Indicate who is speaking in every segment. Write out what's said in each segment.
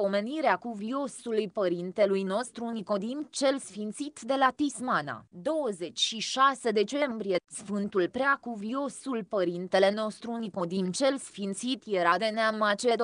Speaker 1: pomenirea cuviosului părintelui nostru Nicodim cel sfințit de la Tismana. 26 decembrie, Sfântul Preacuviosul părintele nostru Nicodim cel sfințit era de neam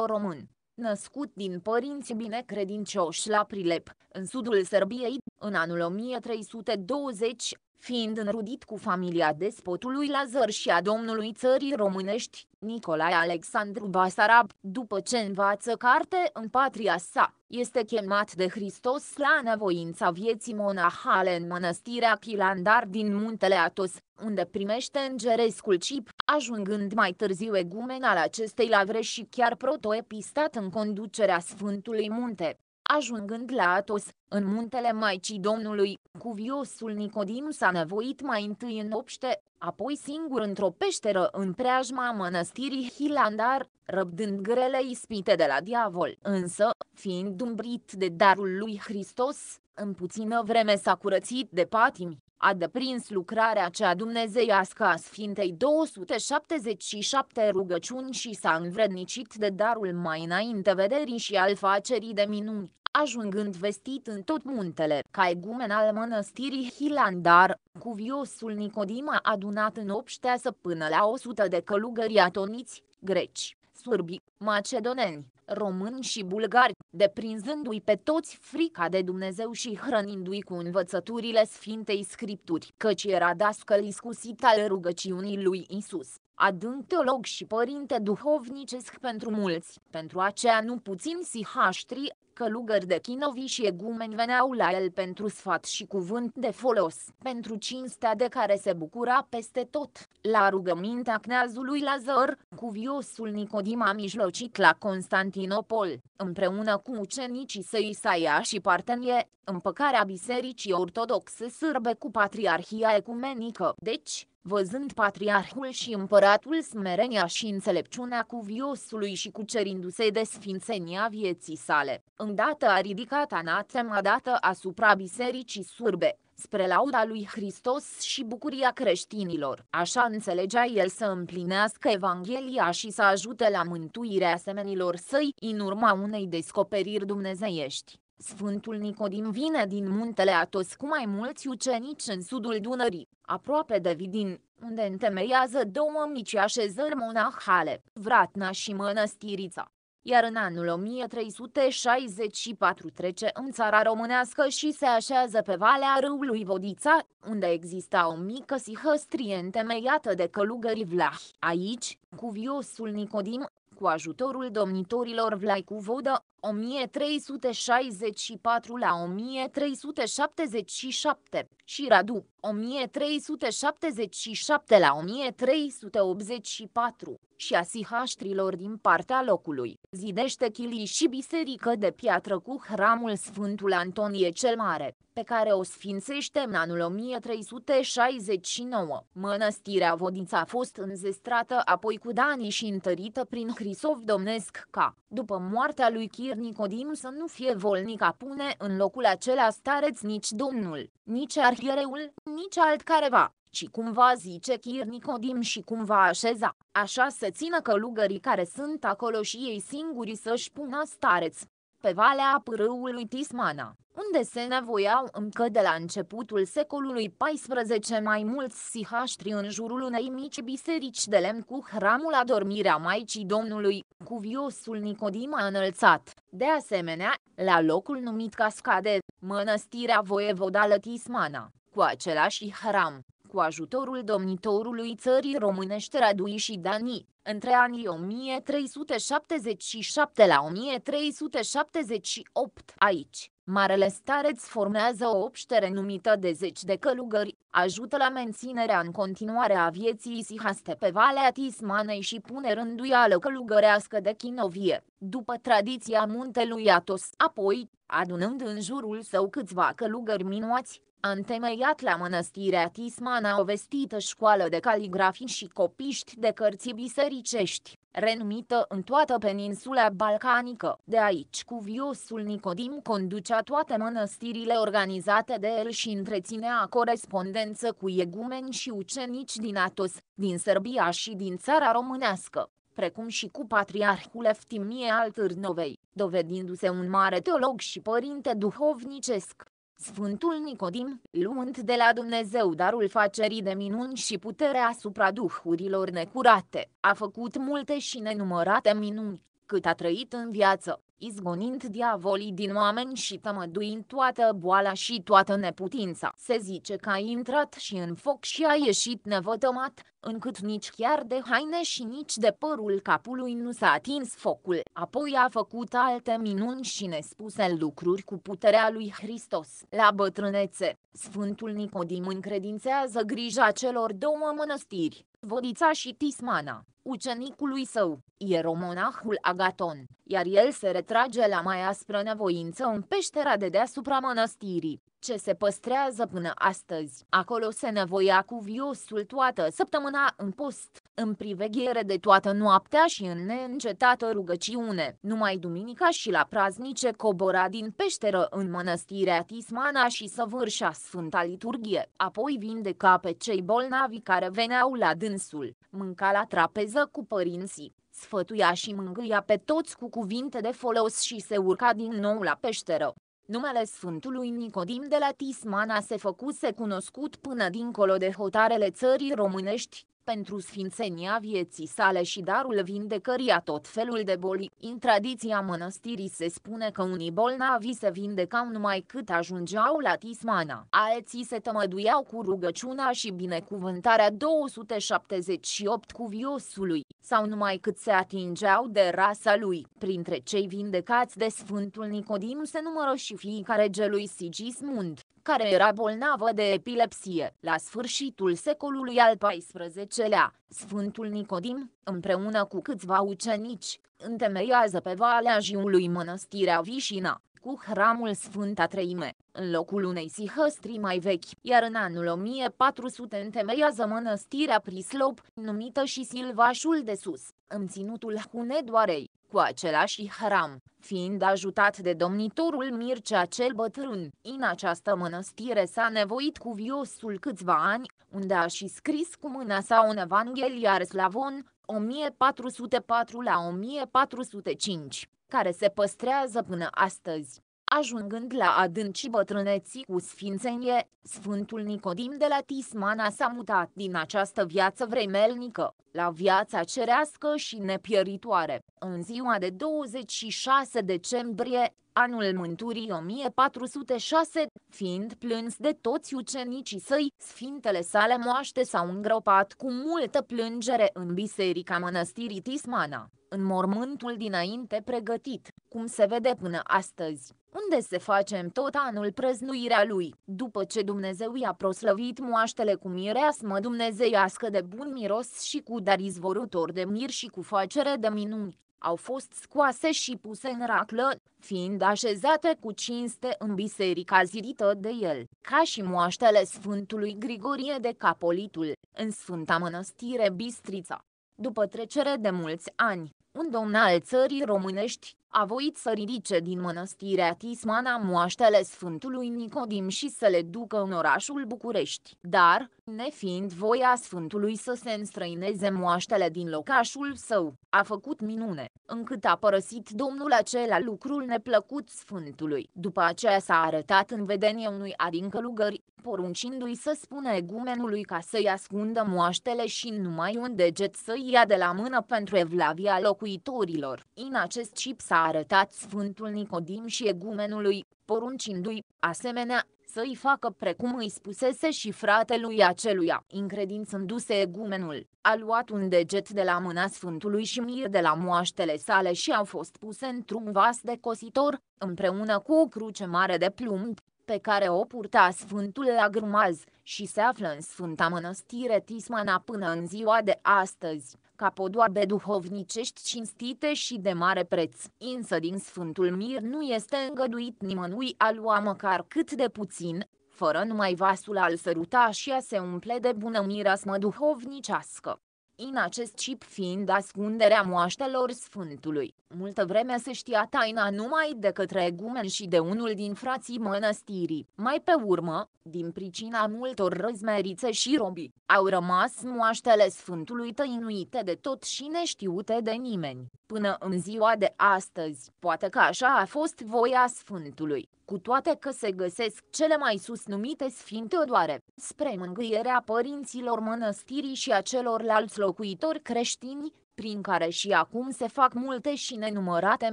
Speaker 1: român. Născut din părinți binecredincioși la Prilep, în sudul Serbiei, în anul 1320, fiind înrudit cu familia despotului Lazar și a domnului țării românești, Nicolae Alexandru Basarab, după ce învață carte în patria sa, este chemat de Hristos la nevoința vieții monahale în mănăstirea Chilandar din muntele Atos, unde primește îngerescul Cip, ajungând mai târziu egumen al acestei lavre și chiar protoepistat în conducerea Sfântului Munte, ajungând la Atos, în muntele Maicii Domnului, cuviosul Nicodim s-a nevoit mai întâi în obște, apoi singur într-o peșteră în preajma mănăstirii Hilandar, răbdând grele ispite de la diavol. Însă, fiind umbrit de darul lui Hristos, în puțină vreme s-a curățit de patimi a deprins lucrarea cea dumnezeiască a Sfintei 277 rugăciuni și s-a învrednicit de darul mai înainte vederii și al facerii de minuni ajungând vestit în tot muntele, ca egumen al mănăstirii Hilandar, cuviosul Nicodim a adunat în să până la 100 de călugări atoniți, greci, surbi, macedoneni, români și bulgari, deprinzându-i pe toți frica de Dumnezeu și hrănindu-i cu învățăturile Sfintei Scripturi, căci era dascăl iscusit al rugăciunii lui Isus, adânc teolog și părinte duhovnicesc pentru mulți, pentru aceea nu puțin sihaștri, călugări de chinovi și egumeni veneau la el pentru sfat și cuvânt de folos, pentru cinstea de care se bucura peste tot. La rugămintea cneazului Lazar, cuviosul Nicodim a mijlocit la Constantinopol, împreună cu ucenicii săi Isaia și Partenie, împăcarea Bisericii Ortodoxe Sârbe cu Patriarhia Ecumenică. Deci, văzând patriarhul și împăratul smerenia și înțelepciunea cuviosului și cucerindu-se de sfințenia vieții sale. Îndată a ridicat anatema dată asupra bisericii surbe, spre lauda lui Hristos și bucuria creștinilor. Așa înțelegea el să împlinească Evanghelia și să ajute la mântuirea semenilor săi în urma unei descoperiri dumnezeiești. Sfântul Nicodim vine din muntele Atos cu mai mulți ucenici în sudul Dunării, aproape de Vidin, unde întemeiază două mici așezări monahale, Vratna și Mănăstirița. Iar în anul 1364 trece în țara românească și se așează pe valea râului Vodița, unde exista o mică sihăstrie întemeiată de călugări vlahi. Aici, cuviosul Nicodim, cu ajutorul domnitorilor Vlai cu Vodă, 1364 la 1377 și Radu 1377 la 1384 și asihaștrilor din partea locului. Zidește chilii și biserică de piatră cu hramul Sfântul Antonie cel Mare, pe care o sfințește în anul 1369. Mănăstirea Vodița a fost înzestrată apoi cu Dani și întărită prin Hrisov Domnesc ca, după moartea lui Chir Nicodim să nu fie volnica pune în locul acela stareț nici domnul, nici arhiereul, nici alt careva, ci cumva zice Chir Nicodim și cumva așeza, așa să țină călugării care sunt acolo și ei singuri să-și pună stareț, pe valea pârâului Tismana, unde se nevoiau încă de la începutul secolului XIV mai mulți sihaștri în jurul unei mici biserici de lemn cu hramul adormirea Maicii Domnului, cu viosul Nicodima înălțat. De asemenea, la locul numit Cascade, mănăstirea voievodală Tismana, cu același hram, cu ajutorul domnitorului țării românești Radui și dani, între anii 1377 la 1378 aici. Marele stareț formează o obștere numită de zeci de călugări, ajută la menținerea în continuare a vieții sihaste pe Valea Tismanei și pune rânduială călugărească de chinovie, după tradiția muntelui Atos, apoi, adunând în jurul său câțiva călugări minuați, întemeiat la mănăstirea Tismana o vestită școală de caligrafii și copiști de cărți bisericești, renumită în toată peninsula balcanică. De aici cuviosul Nicodim conducea toate mănăstirile organizate de el și întreținea corespondență cu egumeni și ucenici din Atos, din Serbia și din țara românească precum și cu patriarhul Eftimie al Târnovei, dovedindu-se un mare teolog și părinte duhovnicesc. Sfântul Nicodim, luând de la Dumnezeu darul facerii de minuni și puterea asupra duhurilor necurate, a făcut multe și nenumărate minuni, cât a trăit în viață, izgonind diavolii din oameni și tămăduind toată boala și toată neputința. Se zice că a intrat și în foc și a ieșit nevătămat, încât nici chiar de haine și nici de părul capului nu s-a atins focul. Apoi a făcut alte minuni și nespuse lucruri cu puterea lui Hristos. La bătrânețe, Sfântul Nicodim încredințează grija celor două mănăstiri, Vodița și Tismana, ucenicului său, ieromonahul Agaton, iar el se retrage la mai aspră nevoință în peștera de deasupra mănăstirii, ce se păstrează până astăzi. Acolo se nevoia cu viosul toată săptămâna în post, în priveghere de toată noaptea și în neîncetată rugăciune. Numai duminica și la praznice cobora din peșteră în mănăstirea Tismana și săvârșea Sfânta Liturghie. Apoi vindeca pe cei bolnavi care veneau la dânsul, mânca la trapeză poză cu părinții, sfătuia și mângâia pe toți cu cuvinte de folos și se urca din nou la peșteră. Numele Sfântului Nicodim de la Tismana se făcuse cunoscut până dincolo de hotarele țării românești, pentru sfințenia vieții sale și darul vindecării a tot felul de boli. În tradiția mănăstirii se spune că unii bolnavi se vindecau numai cât ajungeau la Tismana, alții se tămăduiau cu rugăciunea și binecuvântarea 278 cuviosului, sau numai cât se atingeau de rasa lui. Printre cei vindecați de Sfântul Nicodim se numără și fiica regelui Sigismund, care era bolnavă de epilepsie. La sfârșitul secolului al XIV-lea, Sfântul Nicodim, împreună cu câțiva ucenici, întemeiază pe Valea Jiului Mănăstirea Vișina, cu hramul Sfânta Treime, în locul unei sihăstri mai vechi, iar în anul 1400 întemeiază mănăstirea Prislop, numită și Silvașul de Sus, în ținutul Hunedoarei, cu același hram, fiind ajutat de domnitorul Mircea cel Bătrân. În această mănăstire s-a nevoit cu viosul câțiva ani, unde a și scris cu mâna sa un evangeliar slavon, 1404 la 1405, care se păstrează până astăzi. Ajungând la adânci bătrâneții cu sfințenie, Sfântul Nicodim de la Tismana s-a mutat din această viață vremelnică, la viața cerească și nepieritoare. În ziua de 26 decembrie, anul mânturii 1406, fiind plâns de toți ucenicii săi, sfintele sale moaște s-au îngropat cu multă plângere în biserica mănăstirii Tismana în mormântul dinainte pregătit, cum se vede până astăzi, unde se face în tot anul prăznuirea lui. După ce Dumnezeu i-a proslăvit moaștele cu mireasmă dumnezeiască de bun miros și cu dar izvorutor de mir și cu facere de minuni, au fost scoase și puse în raclă, fiind așezate cu cinste în biserica zirită de el, ca și moaștele Sfântului Grigorie de Capolitul, în Sfânta Mănăstire Bistrița după trecere de mulți ani un domn al țării românești, a voit să ridice din mănăstirea Tismana moaștele Sfântului Nicodim și să le ducă în orașul București. Dar, nefiind voia Sfântului să se înstrăineze moaștele din locașul său, a făcut minune, încât a părăsit domnul acela lucrul neplăcut Sfântului. După aceea s-a arătat în vedenie unui adin călugări, poruncindu-i să spună egumenului ca să-i ascundă moaștele și numai un deget să ia de la mână pentru evlavia locului locuitorilor. În acest chip s-a arătat Sfântul Nicodim și egumenului, poruncindu-i, asemenea, să-i facă precum îi spusese și fratelui aceluia. Încredințându-se egumenul, a luat un deget de la mâna Sfântului și mir de la moaștele sale și au fost puse într-un vas de cositor, împreună cu o cruce mare de plumb, pe care o purta Sfântul la grumaz și se află în Sfânta Mănăstire Tismana până în ziua de astăzi ca podoabe duhovnicești cinstite și de mare preț. Însă din Sfântul Mir nu este îngăduit nimănui a lua măcar cât de puțin, fără numai vasul al săruta și a se umple de bună mirasmă duhovnicească în acest chip fiind ascunderea moaștelor Sfântului. Multă vreme se știa taina numai de către egumen și de unul din frații mănăstirii. Mai pe urmă, din pricina multor răzmerițe și robi, au rămas moaștele Sfântului tăinuite de tot și neștiute de nimeni. Până în ziua de astăzi, poate că așa a fost voia Sfântului cu toate că se găsesc cele mai sus numite Sfinte Odoare, spre mângâierea părinților mănăstirii și a celorlalți locuitori creștini, prin care și acum se fac multe și nenumărate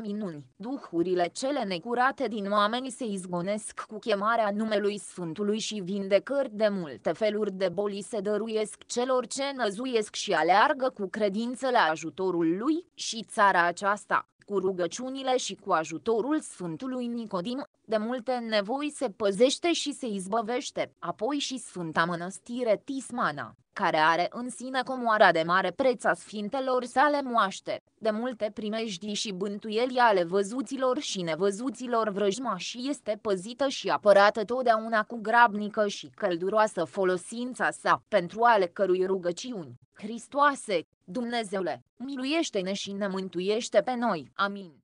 Speaker 1: minuni. Duhurile cele necurate din oameni se izgonesc cu chemarea numelui Sfântului și vindecări de multe feluri de boli se dăruiesc celor ce năzuiesc și aleargă cu credință la ajutorul lui și țara aceasta cu rugăciunile și cu ajutorul Sfântului Nicodim, de multe nevoi se păzește și se izbăvește. Apoi și Sfânta Mănăstire Tismana, care are în sine comoara de mare preț a sfintelor sale moaște, de multe primejdii și bântuieli ale văzuților și nevăzuților vrăjmași este păzită și apărată totdeauna cu grabnică și călduroasă folosința sa pentru ale cărui rugăciuni Hristoase, Dumnezeule, miluiește-ne și ne mântuiește pe noi. Amin.